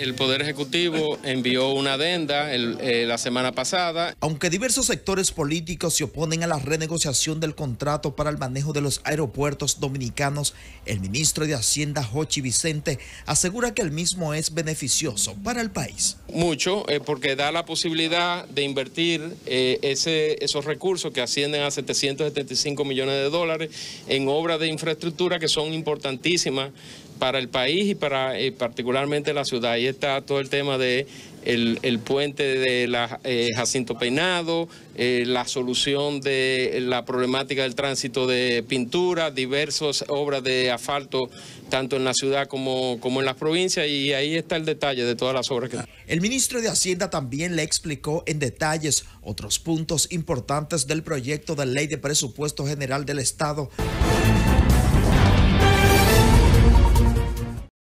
El Poder Ejecutivo envió una adenda eh, la semana pasada. Aunque diversos sectores políticos se oponen a la renegociación del contrato para el manejo de los aeropuertos dominicanos, el ministro de Hacienda, Jochi Vicente, asegura que el mismo es beneficioso para el país. Mucho, eh, porque da la posibilidad de invertir eh, esos recursos que ascienden a 775 millones de dólares en obras de infraestructura que son importantísimas para el país y para eh, particularmente la ciudad. Ahí está todo el tema de el, puente de la, eh, Jacinto Peinado, eh, la solución de la problemática del tránsito de pintura, diversas obras de asfalto tanto en la ciudad como, como en las provincias y ahí está el detalle de todas las obras que... Ah. El ministro de Hacienda también le explicó en detalles otros puntos importantes del proyecto de ley de presupuesto general del Estado.